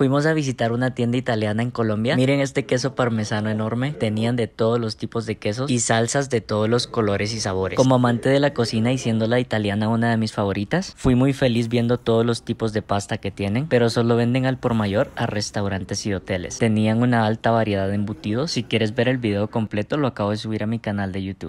Fuimos a visitar una tienda italiana en Colombia. Miren este queso parmesano enorme. Tenían de todos los tipos de quesos y salsas de todos los colores y sabores. Como amante de la cocina y siendo la italiana una de mis favoritas, fui muy feliz viendo todos los tipos de pasta que tienen, pero solo venden al por mayor a restaurantes y hoteles. Tenían una alta variedad de embutidos. Si quieres ver el video completo, lo acabo de subir a mi canal de YouTube.